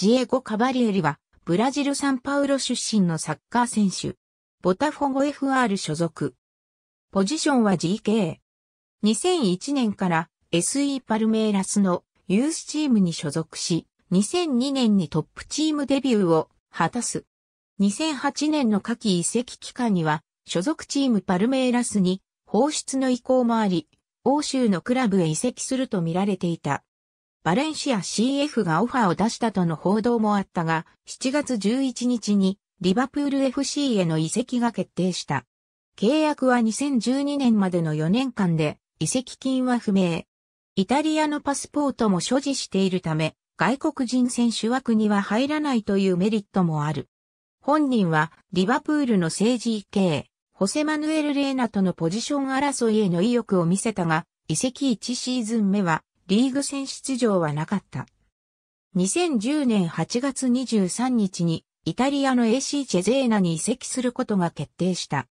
ジエゴ・カバリエリは、ブラジル・サンパウロ出身のサッカー選手。ボタフォゴ FR 所属。ポジションは GK。2001年から SE パルメイラスのユースチームに所属し、2002年にトップチームデビューを果たす。2008年の夏季移籍期間には、所属チームパルメイラスに放出の意向もあり、欧州のクラブへ移籍すると見られていた。バレンシア CF がオファーを出したとの報道もあったが、7月11日にリバプール FC への移籍が決定した。契約は2012年までの4年間で、移籍金は不明。イタリアのパスポートも所持しているため、外国人選手枠には入らないというメリットもある。本人は、リバプールの政治系、ホセマヌエル・レーナとのポジション争いへの意欲を見せたが、移籍1シーズン目は、リーグ戦出場はなかった。2010年8月23日にイタリアの AC チェゼーナに移籍することが決定した。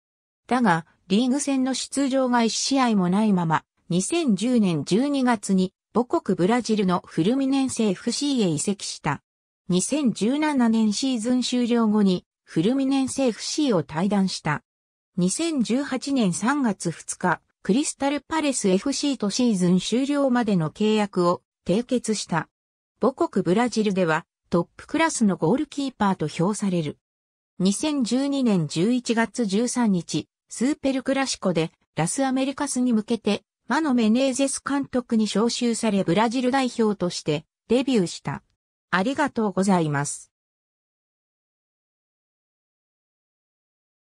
だが、リーグ戦の出場が1試合もないまま、2010年12月に母国ブラジルのフルミネンセ FC へ移籍した。2017年シーズン終了後にフルミネンセ FC を退団した。2018年3月2日、クリスタルパレス FC とシーズン終了までの契約を締結した。母国ブラジルではトップクラスのゴールキーパーと評される。2012年11月13日、スーペルクラシコでラスアメリカスに向けてマノ・メネーゼス監督に招集されブラジル代表としてデビューした。ありがとうございます。